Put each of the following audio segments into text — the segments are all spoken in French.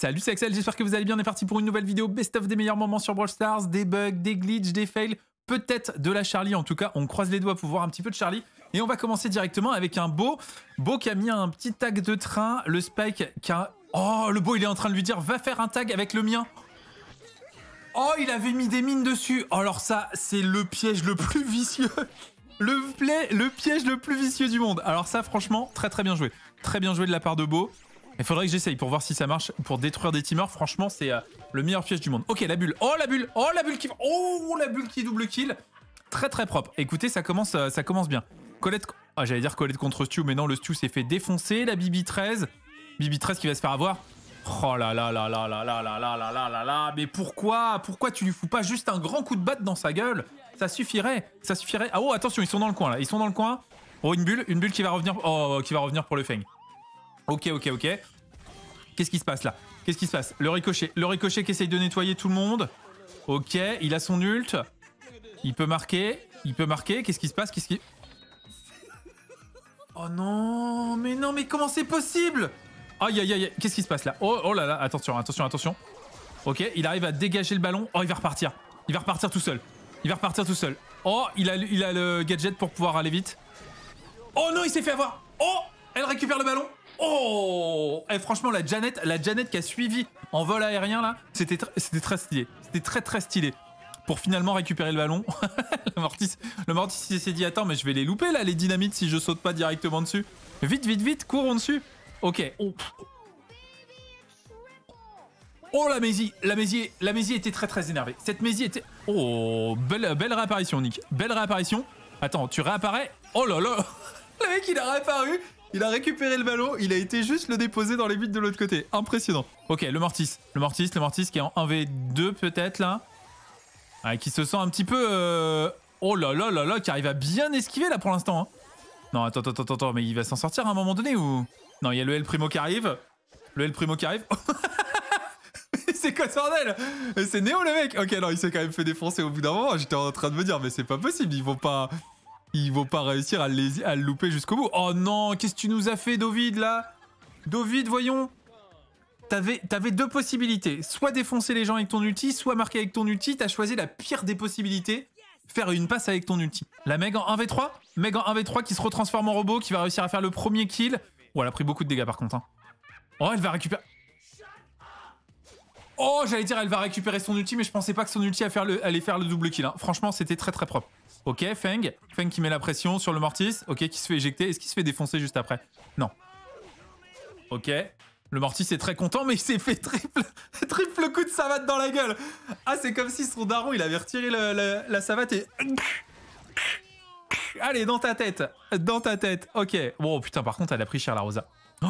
Salut, c'est Axel, j'espère que vous allez bien. On est parti pour une nouvelle vidéo best-of des meilleurs moments sur Brawl Stars, des bugs, des glitches, des fails, peut-être de la Charlie. En tout cas, on croise les doigts pour voir un petit peu de Charlie. Et on va commencer directement avec un beau. Beau qui a mis un petit tag de train. Le Spike qui a. Oh, le beau, il est en train de lui dire va faire un tag avec le mien. Oh, il avait mis des mines dessus. alors, ça, c'est le piège le plus vicieux. Le, play, le piège le plus vicieux du monde. Alors, ça, franchement, très très bien joué. Très bien joué de la part de Beau. Il faudrait que j'essaye pour voir si ça marche. Pour détruire des teamers, franchement, c'est le meilleur piège du monde. Ok, la bulle. Oh, la bulle. Oh, la bulle qui... Oh, la bulle qui double kill. Très, très propre. Écoutez, ça commence, ça commence bien. Colette... Ah, j'allais dire Colette contre Stu, mais non, le Stu s'est fait défoncer. La Bibi 13. Bibi 13 qui va se faire avoir. Oh là là là là là là là là là là là là Mais pourquoi Pourquoi tu lui fous pas juste un grand coup de batte dans sa gueule Ça suffirait Ça suffirait Ah oh attention, ils sont dans le coin là, ils sont dans le coin. Oh une bulle, une bulle qui va revenir. Oh qui va revenir pour le Feng. Ok ok ok. Qu'est-ce qui se passe là Qu'est-ce qui se passe Le ricochet. Le ricochet qui essaye de nettoyer tout le monde. Ok, il a son ult. Il peut marquer. Il peut marquer. Qu'est-ce qui se passe Qu'est-ce qui... Oh non Mais non, mais comment c'est possible Aïe, aïe, aïe. Qu'est-ce qui se passe là oh, oh là là, attention, attention, attention. Ok, il arrive à dégager le ballon. Oh, il va repartir. Il va repartir tout seul. Il va repartir tout seul. Oh, il a, il a le gadget pour pouvoir aller vite. Oh non, il s'est fait avoir. Oh, elle récupère le ballon. Oh Et eh, franchement, la Janet, la Janet qui a suivi en vol aérien, là, c'était très stylé. C'était très, très stylé. Pour finalement récupérer le ballon. le Mortis, le Mortis s'est dit, attends, mais je vais les louper, là, les dynamites, si je saute pas directement dessus. Vite, vite, vite, courons dessus. Ok. Oh, la Maisie La Maisie la était très, très énervée. Cette Maisie était... Oh, belle, belle réapparition, Nick. Belle réapparition. Attends, tu réapparais. Oh là là Le mec, il a réapparu il a récupéré le ballon, il a été juste le déposer dans les buts de l'autre côté. Impressionnant. Ok, le Mortis. Le Mortis, le Mortis qui est en 1v2 peut-être là. Ah, qui se sent un petit peu... Euh, oh là là là là, qui arrive à bien esquiver là pour l'instant. Hein. Non, attends, attends, attends, attends, mais il va s'en sortir à un moment donné ou... Non, il y a le L Primo qui arrive. Le L Primo qui arrive. c'est quoi ce bordel C'est Néo le mec Ok, non, il s'est quand même fait défoncer au bout d'un moment. J'étais en train de me dire, mais c'est pas possible, ils vont pas... Il va pas réussir à, le louper jusqu'au bout. Oh non, qu'est-ce que tu nous as fait, Dovid, là Dovid, voyons T'avais deux possibilités. Soit défoncer les gens avec ton ulti, soit marquer avec ton ulti. T'as choisi la pire des possibilités. Faire une passe avec ton ulti. La Meg en 1v3 Meg en 1v3 qui se retransforme en robot, qui va réussir à faire le premier kill. Oh, elle a pris beaucoup de dégâts par contre. Hein. Oh, elle va récupérer... Oh, j'allais dire, elle va récupérer son ulti, mais je pensais pas que son ulti allait faire le, double kill. Hein. Franchement, c'était très très propre. Ok, Feng. Feng qui met la pression sur le Mortis. Ok, qui se fait éjecter. Est-ce qu'il se fait défoncer juste après Non. Ok. Le Mortis est très content, mais il s'est fait triple, triple coup de savate dans la gueule. Ah, c'est comme si son daron, il avait retiré la savate et... Allez, dans ta tête. Dans ta tête. Ok. Bon, putain, par contre, elle a pris cher, la Rosa. Oh,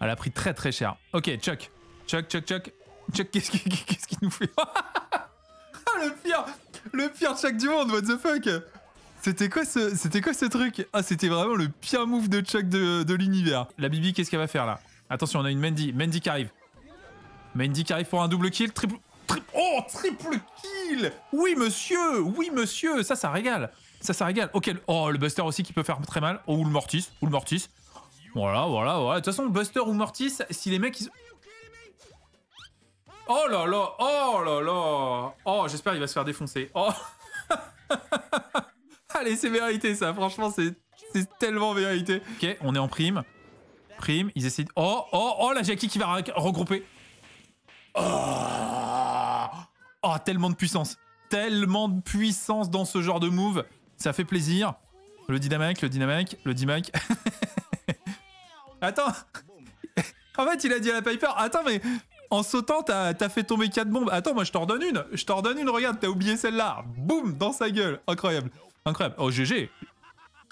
elle a pris très, très cher. Ok, Chuck. Chuck, Chuck, Chuck. Chuck, qu'est-ce qu'il nous fait ah, le pire, le pire Chuck du monde, what the fuck c'était quoi ce, quoi ce truc Ah, c'était vraiment le pire move de Chuck de, l'univers. La Bibi, qu'est-ce qu'elle va faire là Attention, on a une Mandy, Mendy qui arrive. Mendy qui arrive pour un double kill, triple, triple, oh, triple kill Oui, monsieur, oui, monsieur, ça, ça régale, ça, ça régale. Ok, oh, le Buster aussi qui peut faire très mal, oh, ou le Mortis, ou le Mortis. Voilà, voilà, voilà. De toute façon, Buster ou Mortis, si les mecs, ils... Oh là là, oh là là, oh, j'espère qu'il va se faire défoncer. Oh Allez, ah, c'est vérité, ça. Franchement, c'est tellement vérité. Ok, on est en prime. Prime, ils essayent... Oh, oh, oh, la Jackie qui va regrouper. Oh, oh, tellement de puissance. Tellement de puissance dans ce genre de move. Ça fait plaisir. Le dynamic, le dynamic, le dynamique. Attends. en fait, il a dit à la Piper, attends, mais en sautant, t'as fait tomber 4 bombes. Attends, moi, je t'en redonne une. Je t'en redonne une, regarde, t'as oublié celle-là. Boum, dans sa gueule. Incroyable. Incroyable. Oh, GG.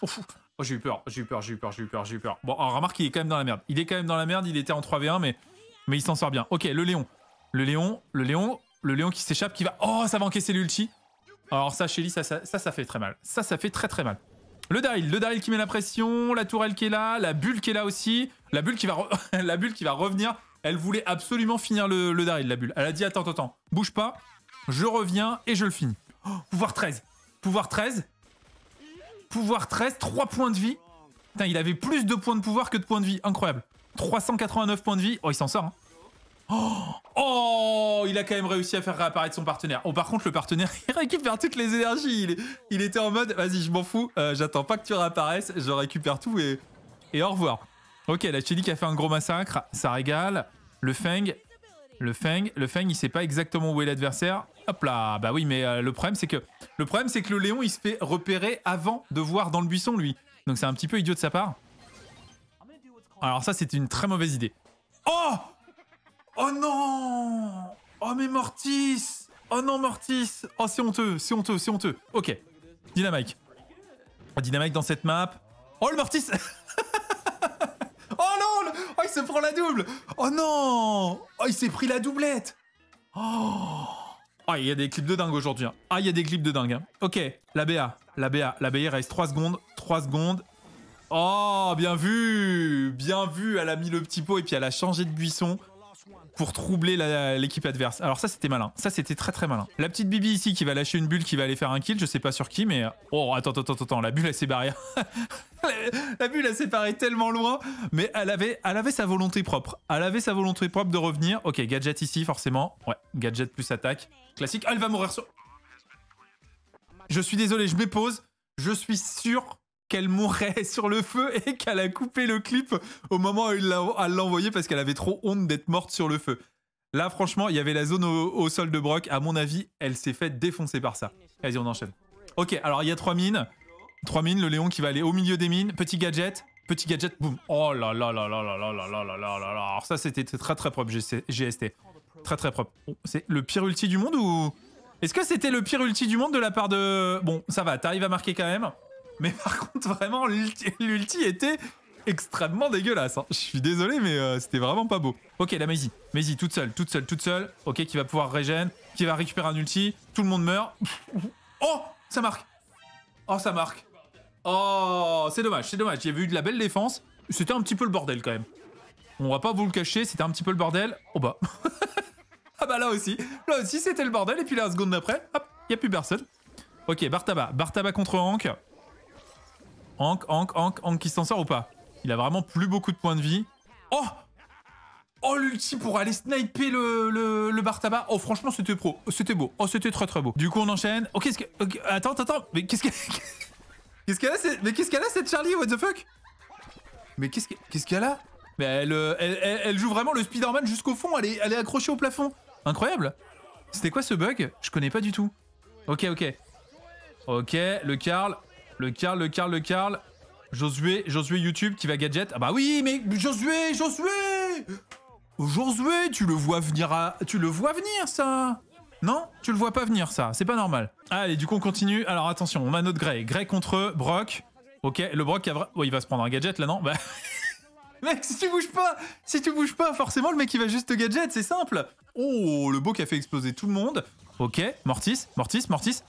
Oh, j'ai eu peur, j'ai eu peur, j'ai eu peur, j'ai eu peur, j'ai eu peur. Bon, alors remarque, il est quand même dans la merde. Il est quand même dans la merde, il était en 3v1, mais, mais il s'en sort bien. Ok, le Léon. Le Léon, le Léon, le Léon qui s'échappe, qui va... Oh, ça va encaisser l'ulti. Alors ça, Shelly, ça ça, fait très mal. Ça, ça fait très très mal. Le Daryl, le Daryl qui met la pression, la tourelle qui est là, la bulle qui est là aussi, la bulle qui va, la bulle qui va revenir. Elle voulait absolument finir le, le Daryl, la bulle. Elle a dit, attends, attends, bouge pas, je reviens et je le finis. Oh, pouvoir 13, pouvoir 13, Pouvoir 13, 3 points de vie. Putain, il avait plus de points de pouvoir que de points de vie. Incroyable. 389 points de vie. Oh, il s'en sort. Hein. Oh, oh, il a quand même réussi à faire réapparaître son partenaire. Oh, par contre, le partenaire, il récupère toutes les énergies. Il, était en mode, vas-y, je m'en fous, euh, j'attends pas que tu réapparaisses, je récupère tout et, et au revoir. Ok, la Chili qui a fait un gros massacre, ça régale. Le Feng, le Feng, le Feng, il sait pas exactement où est l'adversaire. Hop là, bah oui, mais euh, le problème c'est que le problème c'est que le Léon il se fait repérer avant de voir dans le buisson lui. Donc c'est un petit peu idiot de sa part. Alors ça c'est une très mauvaise idée. Oh Oh non Oh mais Mortis Oh non Mortis Oh c'est honteux, c'est honteux, c'est honteux. Ok. Dynamite. Oh, Dynamite dans cette map. Oh le Mortis Oh non Oh il se prend la double Oh non Oh il s'est pris la doublette Oh ah, il y a des clips de dingue aujourd'hui. Hein. Ah, il y a des clips de dingue. Hein. Ok, la BA. La BA. La BA, reste 3 secondes. 3 secondes. Oh, bien vu Bien vu Elle a mis le petit pot et puis elle a changé de buisson pour troubler l'équipe adverse. Alors ça, c'était malin. Ça, c'était très très malin. La petite Bibi ici qui va lâcher une bulle, qui va aller faire un kill. Je sais pas sur qui, mais... Oh, attends, attends, attends, attends. La bulle, elle s'est barrée. la, bulle, elle s'est barrée tellement loin. Mais elle avait, sa volonté propre. Elle avait sa volonté propre de revenir. Ok, gadget ici, forcément. Ouais, gadget plus attaque. Classique. Ah, elle va mourir sur... Je suis désolé, je m'épose. Je suis sûr qu'elle mourrait sur le feu et qu'elle a coupé le clip au moment où il l'a envoyé parce qu'elle avait trop honte d'être morte sur le feu. Là, franchement, il y avait la zone au, sol de Brock. À mon avis, elle s'est fait défoncer par ça. Vas-y, on enchaîne. Ok, alors il y a trois mines. Trois mines, le Léon qui va aller au milieu des mines. Petit gadget. Petit gadget, boum. Oh là là là là là là là là là là là Alors ça, c'était très très propre, GST. Très très propre. c'est le pire ulti du monde ou... Est-ce que c'était le pire ulti du monde de la part de... Bon, ça va, t'arrives à marquer quand même. Mais par contre, vraiment, l'ulti était extrêmement dégueulasse. Hein. Je suis désolé, mais euh, c'était vraiment pas beau. Ok, la Maisie. Maisie, toute seule, toute seule, toute seule. Ok, qui va pouvoir régène, qui va récupérer un ulti. Tout le monde meurt. Oh, ça marque. Oh, ça marque. Oh, c'est dommage, c'est dommage. y Il avait eu de la belle défense. C'était un petit peu le bordel quand même. On va pas vous le cacher, c'était un petit peu le bordel. Oh bah. ah bah là aussi. Là aussi, c'était le bordel. Et puis là, la seconde d'après, hop, y a plus personne. Ok, Bartaba. Bartaba contre Hank. Hank, Hank, Hank, Hank qui s'en sort ou pas Il a vraiment plus beaucoup de points de vie. Oh Oh l'ulti pour aller sniper le, le, bar tabac. Oh franchement c'était pro. C'était beau. Oh c'était très très beau. Du coup on enchaîne. Oh qu'est-ce que... attends, attends. Mais qu'est-ce qu'est-ce qu'elle a cette... Mais qu'est-ce qu'elle a cette Charlie What the fuck Mais qu'est-ce qu'elle a Mais elle, elle, joue vraiment le Spider-Man jusqu'au fond. Elle est, elle est accrochée au plafond. Incroyable. C'était quoi ce bug Je connais pas du tout. Ok, ok. Ok, le Carl. Le Carl, le Carl, le Carl. Josué, Josué YouTube qui va gadget. Ah bah oui, mais Josué, Josué Josué, tu le vois venir à... Tu le vois venir, ça Non Tu le vois pas venir, ça. C'est pas normal. Allez, du coup, on continue. Alors, attention, on a notre Grey. Grey contre Brock. Ok, le Brock, a... oh, il va se prendre un gadget, là, non Bah... Mec, si tu bouges pas, si tu bouges pas, forcément le mec il va juste gadget, c'est simple. Oh, le beau qui a fait exploser tout le monde. Ok, Mortis, Mortis, Mortis.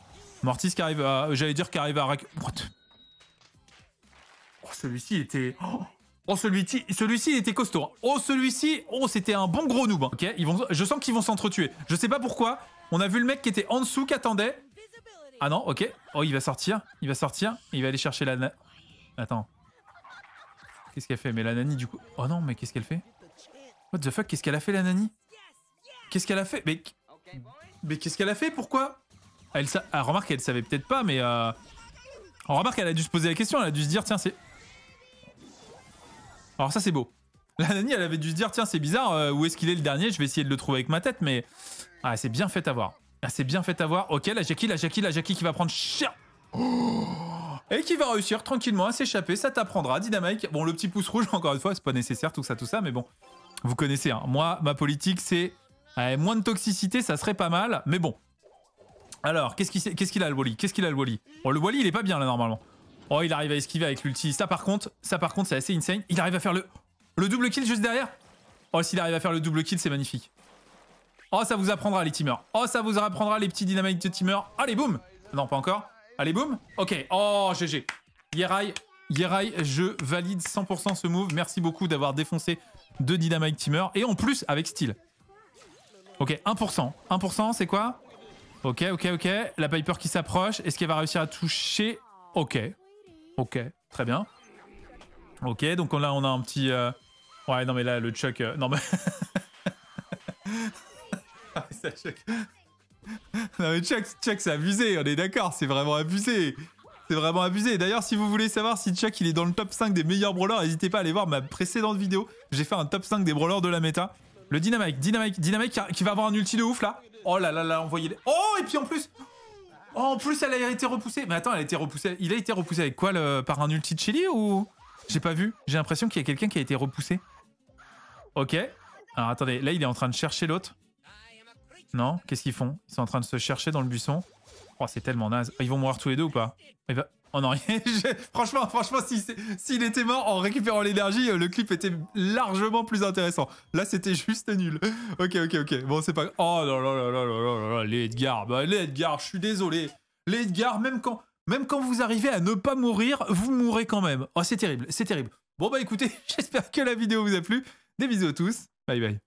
Mortis qui arrive à. J'allais dire qui arrive à. Oh, celui-ci était. Oh, celui-ci, celui-ci il était costaud. Hein. Oh, celui-ci, oh, c'était un bon gros noob. Hein. Ok, ils vont, je sens qu'ils vont s'entretuer. Je sais pas pourquoi. On a vu le mec qui était en dessous, qui attendait. Ah non, ok. Oh, il va sortir, il va sortir. Il va aller chercher la. Attends. Qu'est-ce qu'elle fait Mais la nani, du coup. Oh non, mais qu'est-ce qu'elle fait What the fuck Qu'est-ce qu'elle a fait, la nani Qu'est-ce qu'elle a fait Mais. Mais qu'est-ce qu'elle a fait Pourquoi elle sa... Ah, remarque, elle savait peut-être pas, mais. Euh, on remarque, elle a dû se poser la question, elle a dû se dire, tiens, c'est. Alors, ça, c'est beau. La nanny, elle avait dû se dire, tiens, c'est bizarre, euh, où est-ce qu'il est le dernier Je vais essayer de le trouver avec ma tête, mais. Ah, c'est bien fait voir, Ah, c'est bien fait à voir. Ok, la Jackie, la Jackie, la Jackie qui va prendre chien et qui va réussir tranquillement à s'échapper, ça t'apprendra, Dynamite. Bon, le petit pouce rouge, encore une fois, c'est pas nécessaire, tout ça, tout ça, mais bon, vous connaissez. Hein. Moi, ma politique, c'est eh, moins de toxicité, ça serait pas mal, mais bon, alors, qu'est-ce qu'il a le Wally Qu'est-ce qu'il a le Wally Oh le Wally, il est pas bien là normalement. Oh, il arrive à esquiver avec l'ulti. Ça par contre, ça par contre, c'est assez insane. Il arrive à faire le, le double kill juste derrière. Oh, s'il arrive à faire le double kill, c'est magnifique. Oh, ça vous apprendra les teamers. Oh, ça vous apprendra les petits dynamiques de teamers. Allez, boum Non, pas encore. Allez, boum Ok. Oh, GG. Yerai, Yerai, je valide 100% ce move. Merci beaucoup d'avoir défoncé deux dynamite teamers. Et en plus, avec style. Ok, 1%. 1%, c'est quoi Ok, ok, ok. La Piper qui s'approche. Est-ce qu'elle va réussir à toucher Ok. Ok, très bien. Ok, donc là, on a un petit... Euh, ouais, non, mais là, le Chuck... Euh, non, mais... ah, ça, Chuck... non, mais Chuck, Chuck c'est abusé, on est d'accord, c'est vraiment abusé. C'est vraiment abusé. D'ailleurs, si vous voulez savoir si Chuck il est dans le top 5 des meilleurs brawlers, n'hésitez pas à aller voir ma précédente vidéo. J'ai fait un top 5 des brawlers de la méta. Le Dynamite, Dynamite, Dynamite qui va avoir un ulti de ouf là. Oh là là là, voyait les Oh, et puis en plus oh, En plus, elle a été repoussée. Mais attends, elle a été repoussée. Il a été repoussé avec quoi le... Par un ulti de Chili ou J'ai pas vu. J'ai l'impression qu'il y a quelqu'un qui a été repoussé. Ok. Alors attendez, là, il est en train de chercher l'autre. Non Qu'est-ce qu'ils font Ils sont en train de se chercher dans le buisson. Oh, c'est tellement naze. Ils vont mourir tous les deux ou pas eh ben, franchement, franchement, s'il si, était mort en récupérant l'énergie, euh, le clip était largement plus intéressant. Là, c'était juste nul. Ok, ok, ok. Bon, c'est pas. Oh là là là là là là là, les Edgar. Bah, les je suis désolé. Les même quand, même quand vous arrivez à ne pas mourir, vous mourrez quand même. Oh, c'est terrible, c'est terrible. Bon, bah écoutez, j'espère que la vidéo vous a plu. Des bisous à tous. Bye bye.